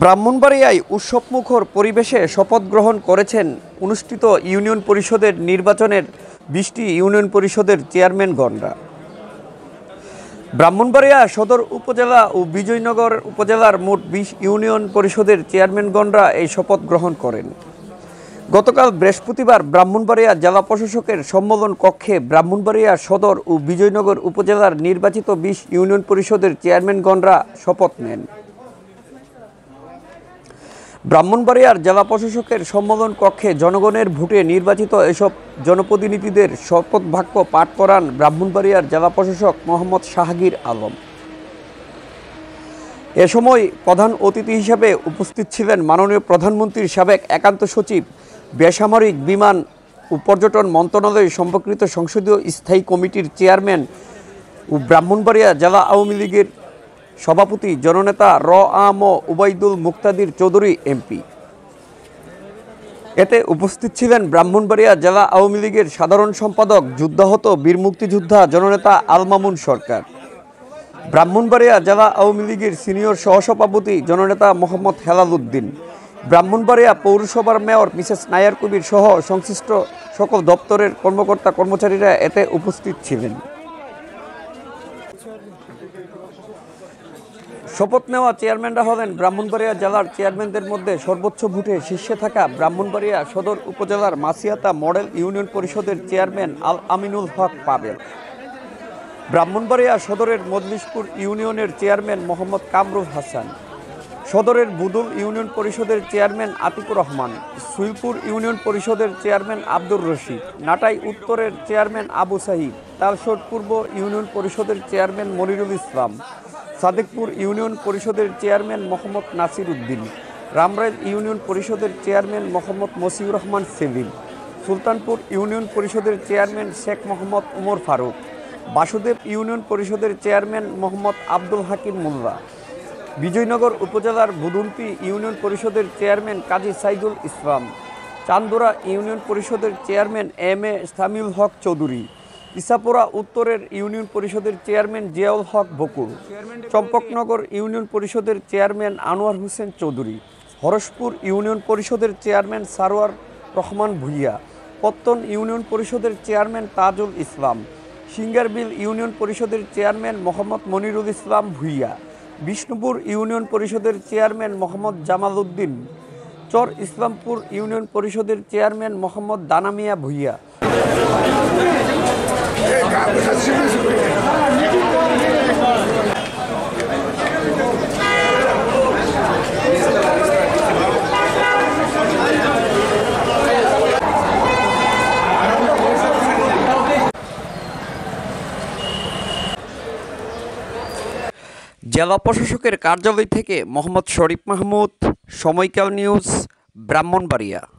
ব্রাহ্মণবাড়িয়ায় উৎসবমুখর পরিবেশে শপথ গ্রহণ করেছেন অনুষ্ঠিত ইউনিয়ন পরিষদের নির্বাচনের বিশটি ইউনিয়ন পরিষদের চেয়ারম্যান গণরা ব্রাহ্মণবাড়িয়া সদর উপজেলা ও বিজয়নগর উপজেলার মোট বিশ ইউনিয়ন পরিষদের চেয়ারম্যান গণরা এই শপথ গ্রহণ করেন গতকাল বৃহস্পতিবার ব্রাহ্মণবাড়িয়া জেলা প্রশাসকের সম্মেলন কক্ষে ব্রাহ্মণবাড়িয়া সদর ও বিজয়নগর উপজেলার নির্বাচিত বিশ ইউনিয়ন পরিষদের চেয়ারম্যানগণরা শপথ নেন ব্রাহ্মণবাড়িয়ার জেলা প্রশাসকের সম্মেলন কক্ষে জনগণের ভোটে নির্বাচিত এসব জনপ্রতিনিধিদের শপথ বাক্য পাঠ করান ব্রাহ্মণবাড়িয়ার জেলা প্রশাসক মোহাম্মদ শাহাগীর আলম এ সময় প্রধান অতিথি হিসেবে উপস্থিত ছিলেন মাননীয় প্রধানমন্ত্রীর সাবেক একান্ত সচিব বেসামরিক বিমান ও পর্যটন মন্ত্রণালয় সম্পর্কিত সংসদীয় স্থায়ী কমিটির চেয়ারম্যান ও ব্রাহ্মণবাড়িয়া জেলা আওয়ামী লীগের সভাপতি জননেতা র আম উবাইদুল মুক্তাদির চৌধুরী এমপি এতে উপস্থিত ছিলেন ব্রাহ্মণবাড়িয়া জেলা আওয়ামী লীগের সাধারণ সম্পাদক যুদ্ধাহত বীর মুক্তিযোদ্ধা জননেতা আলমামুন সরকার ব্রাহ্মণবাড়িয়া জেলা আওয়ামী লীগের সিনিয়র সহসভাপতি জননেতা মোহাম্মদ হেলাল উদ্দিন ব্রাহ্মণবাড়িয়া পৌরসভার মেয়র মিসেস নায়ার কবির সহ সংশ্লিষ্ট সকল দপ্তরের কর্মকর্তা কর্মচারীরা এতে উপস্থিত ছিলেন শপথ নেওয়া চেয়ারম্যানরা হলেন ব্রাহ্মণবাড়িয়া জেলার চেয়ারম্যানদের মধ্যে সর্বোচ্চ ভোটে শীর্ষে থাকা ব্রাহ্মণবাড়িয়া সদর উপজেলার মাসিয়াতা মডেল ইউনিয়ন পরিষদের চেয়ারম্যান আল আমিনুল হক পাবেন ব্রাহ্মণবাড়িয়া সদরের মজলিশপুর ইউনিয়নের চেয়ারম্যান মোহাম্মদ কামরুল হাসান সদরের বুদুল ইউনিয়ন পরিষদের চেয়ারম্যান আতিকুর রহমান সুইপুর ইউনিয়ন পরিষদের চেয়ারম্যান আব্দুর রশিদ নাটাই উত্তরের চেয়ারম্যান আবু সাহিব তালশোট পূর্ব ইউনিয়ন পরিষদের চেয়ারম্যান মনিরুল ইসলাম সাদেকপুর ইউনিয়ন পরিষদের চেয়ারম্যান মোহাম্মদ নাসির উদ্দিন রামরাইল ইউনিয়ন পরিষদের চেয়ারম্যান মোহাম্মদ মসিউর রহমান সেলিম সুলতানপুর ইউনিয়ন পরিষদের চেয়ারম্যান শেখ মোহাম্মদ উমর ফারুক বাসুদেব ইউনিয়ন পরিষদের চেয়ারম্যান মোহাম্মদ আব্দুল হাকিম মোল্লা বিজয়নগর উপজেলার বুদুলপি ইউনিয়ন পরিষদের চেয়ারম্যান কাজী সাইদুল ইসলাম চান্দোরা ইউনিয়ন পরিষদের chairman M A Samiul Haque Chowdhury Isapura উত্তরের ইউনিয়ন পরিষদের চেয়ারম্যান জিয়াউল হক বকুল চম্পকনগর ইউনিয়ন পরিষদের চেয়ারম্যান আনোয়ার হোসেন চৌধুরী হরসপুর ইউনিয়ন পরিষদের চেয়ারম্যান সারোয়ার রহমান ভুইয়া পত্তন ইউনিয়ন পরিষদের চেয়ারম্যান তাজুল ইসলাম সিঙ্গারবিল ইউনিয়ন পরিষদের চেয়ারম্যান মোহাম্মদ মনিরুল ইসলাম ভুইয়া বিষ্ণুপুর ইউনিয়ন পরিষদের চেয়ারম্যান মোহাম্মদ জামাল উদ্দিন চর ইসলামপুর ইউনিয়ন পরিষদের চেয়ারম্যান মোহাম্মদ দানামিয়া ভুইয়া জেলা প্রশাসকের কার্যালয় থেকে মোহাম্মদ শরীফ মাহমুদ সময়কাল নিউজ ব্রাহ্মণবাড়িয়া